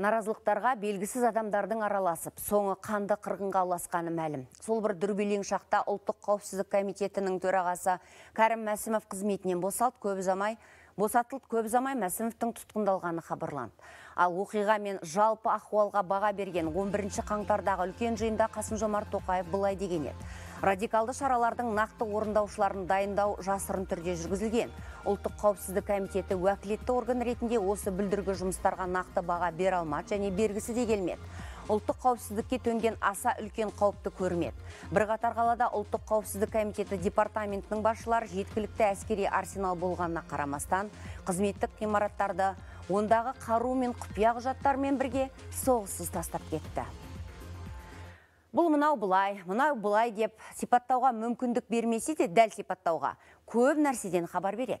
наразылықтарға белгісіз адамдардың араласып, соңы қанды қырғынға ұласқаны мәлім. Сол бір дүрбелең шақта ұлттық қауіпсіздік комитетінің төрағасы Кәрім Мәсімов қызметінен босалт көп ұзамай босатылып көп ұзамай Мәсімовтің тұтқындалғаны хабарланды. Ал оқиға мен жалпы ахуалға баға берген 11 қаңтардағы үлкен жиында Қасым Жомарт Тоқаев былай деген еді Радикалды шаралардың нақты орындаушыларын дайындау жасырын түрде жүргізілген. Ұлттық қауіпсіздік комитеті уәкілетті орган ретінде осы білдіргі жұмыстарға нақты баға бере алмады және бергісі де келмеді ұлттық қауіпсіздікке төнген аса үлкен қауіпті көрмеді қатар қалада ұлттық қауіпсіздік комитеті департаментінің басшылары жеткілікті әскери арсенал болғанына қарамастан қызметтік ғимараттарды ондағы қару мен құпия құжаттармен бірге соғыссыз тастап кетті Бұл мынау бұлай, мынау бұлай деп сипаттауға мүмкіндік бермесе де дәл сипаттауға көп нәрседен хабар береді.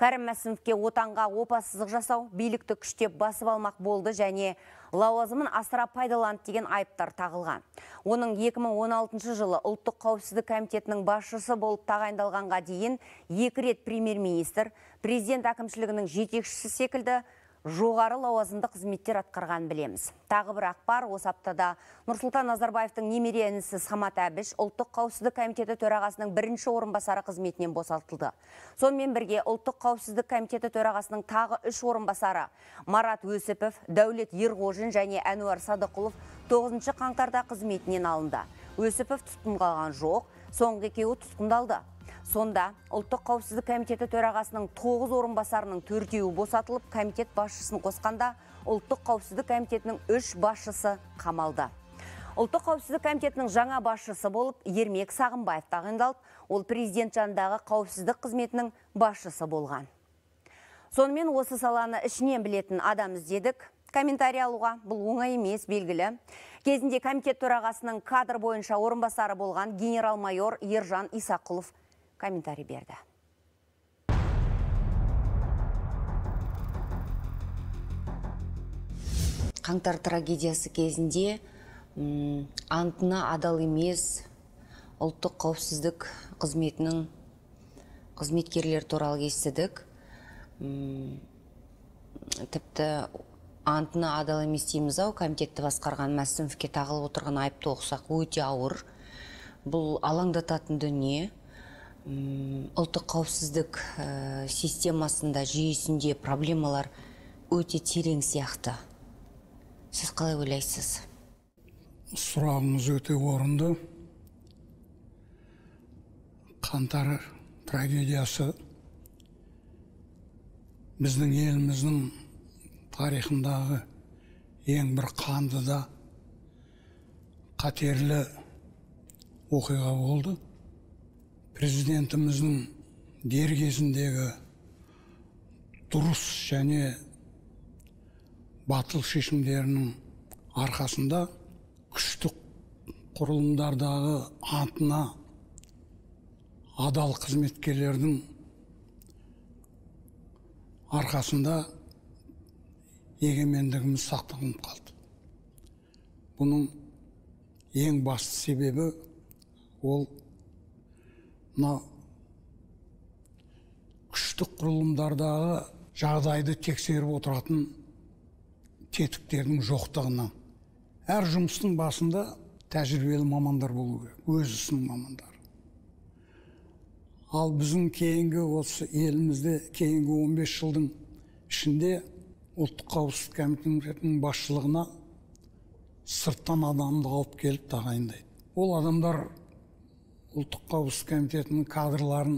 Кәрім Мәсімовке отанға опасыздық жасау, билікті күштеп басып алмақ болды және лауазымын асыра пайдаланды деген айыптар тағылған. Оның 2016 жылы ұлттық қауіпсіздік комитетінің басшысы болып тағайындалғанға дейін екі рет премьер-министр, президент әкімшілігінің жетекшісі секілді жоғары лауазымды қызметтер атқарған білеміз. Тағы бір ақпар осы аптада Нұрсұлтан Назарбаевтың немере інісі Самат Әбіш ұлттық қауіпсіздік комитеті төрағасының бірінші орынбасары қызметінен босатылды. Сонымен бірге ұлттық қауіпсіздік комитеті төрағасының тағы үш орынбасары Марат Өсіпов, Дәулет Ерғожин және Әнуар Садықұлов 9 қаңтарда қызметінен алынды. Өсіпов тұтқынға алған жоқ, соңғы екеуі тұтқындалды сонда ұлттық қауіпсіздік комитеті төрағасының тоғыз орынбасарының төртеуі босатылып комитет басшысын қосқанда ұлттық қауіпсіздік комитетінің үш басшысы қамалды ұлттық қауіпсіздік комитетінің жаңа басшысы болып ермек сағымбаев тағайындалып ол президент жанындағы қауіпсіздік қызметінің басшысы болған сонымен осы саланы ішінен білетін адам іздедік комментарий алуға бұл оңай емес белгілі кезінде комитет төрағасының кадр бойынша орынбасары болған генерал майор ержан исақұлов комментарий берді қаңтар трагедиясы кезінде ұм, антына адал емес ұлттық қауіпсіздік қызметінің қызметкерлері туралы естідік м тіпті антына адал емес дейміз ау комитетті басқарған мәсімовке тағылып отырған айыпты тоқсақ өте ауыр бұл алаңдататын дүние ұлттық қауіпсіздік э, системасында жүйесінде проблемалар өте терең сияқты сіз қалай ойлайсыз сұрағыңыз өте орынды қаңтар трагедиясы біздің еліміздің тарихындағы ең бір қанды да қатерлі оқиға болды президентіміздің дер кезіндегі дұрыс және батыл шешімдерінің арқасында күштік құрылымдардағы антына адал қызметкерлердің арқасында егемендігіміз сақталынып қалды бұның ең басты себебі ол мына күштік құрылымдардағы жағдайды тексеріп отыратын тетіктердің жоқтығынан әр жұмыстың басында тәжірибелі мамандар болу керек өз ісінің мамандары ал біздің кейінгі осы елімізде кейінгі 15 жылдың ішінде ұлттық қауіпсіздік комитетінің басшылығына сырттан адамды алып келіп тағайындайды ол адамдар ұлттық қауіпсіздік комитетінің кадрларын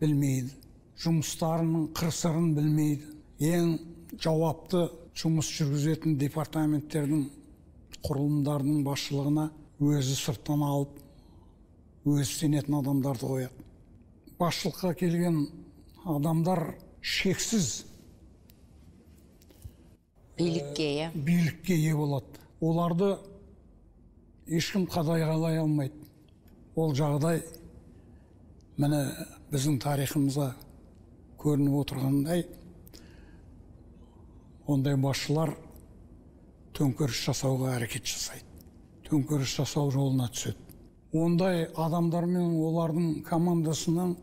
білмейді жұмыстарының қыр сырын білмейді ең жауапты жұмыс жүргізетін департаменттердің құрылымдарының басшылығына өзі сырттан алып өзі сенетін адамдарды қояды басшылыққа келген адамдар шексіз билікке иә билікке ие болады оларды ешкім қадағалай алмайды ол жағдай міне біздің тарихымызда көрініп отырғандай ондай басшылар төңкеріс жасауға әрекет жасайды төңкеріс жасау жолына түседі ондай адамдар мен олардың командасының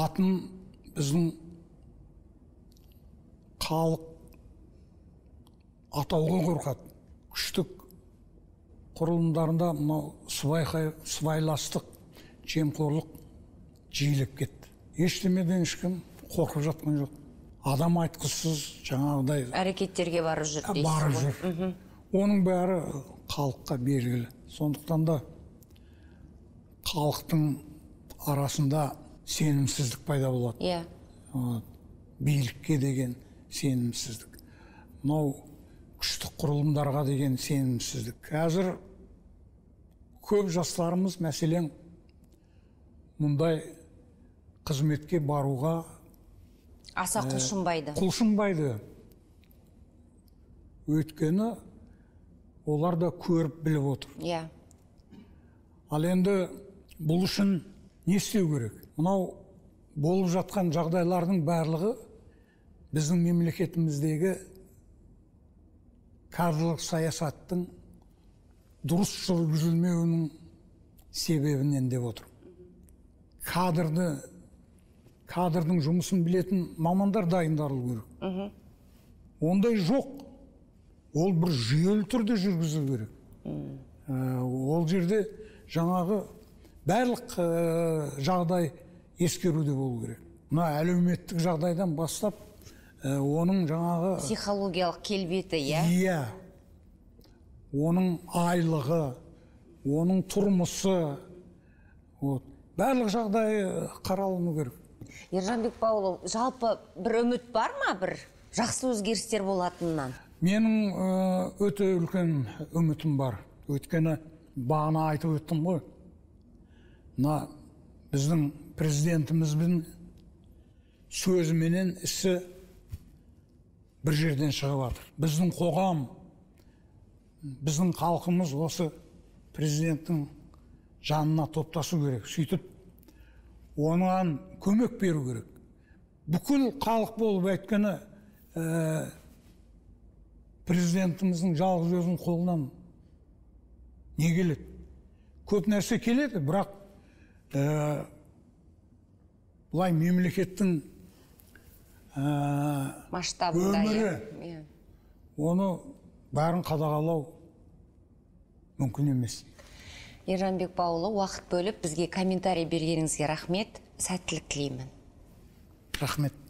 атын біздің халық атауға қорқады күштік құрылымдарында мынау сыбайластық жемқорлық жиілеп кетті ештемеден ешкім қорқып жатқан жоқ адам айтқысыз жаңағыдай әрекеттерге барып жүр ә, барып жүр оның бәрі халыққа белгілі сондықтан да халықтың арасында сенімсіздік пайда болады иә yeah. билікке деген сенімсіздік мынау күштік құрылымдарға деген сенімсіздік қазір көп жастарымыз мәселен мұндай қызметке баруға аса э, құлшынбайды ә, құлшынбайды өйткені олар да көріп біліп отыр иә yeah. ал енді бұл үшін не істеу керек мынау болып жатқан жағдайлардың барлығы біздің мемлекетіміздегі кадрлық саясаттың дұрыс жүргізілмеуінің себебінен деп отыр кадрды кадрдың жұмысын білетін мамандар дайындалу керек ондай жоқ ол бір жүйелі түрде жүргізілу керек ә, ол жерде жаңағы барлық ә, жағдай ескеруде болу керек мына әлеуметтік жағдайдан бастап ә, оның жаңағы психологиялық келбеті иә иә оның айлығы оның тұрмысы вот барлық жағдайы қаралыну керек ержан бекбауұлы жалпы бір үміт бар ма бір жақсы өзгерістер болатынынан менің э, өте үлкен үмітім бар өйткені бағана айтып өттім ғой мына біздің президентіміздің сөзіменен ісі бір жерден шығып біздің қоғам біздің халқымыз осы президенттің жанына топтасу керек сөйтіп оған көмек беру керек бүкіл халық болып өйткені ә, президентіміздің жалғыз өзінің қолынан не келеді көп нәрсе келеді бірақ ә, былай мемлекеттің ә, масштабында өмірі иә. оны бәрін қадағалау мүмкін емес ержан бекбауұлы уақыт бөліп бізге комментарий бергеніңізге рахмет сәттілік тілеймін рахмет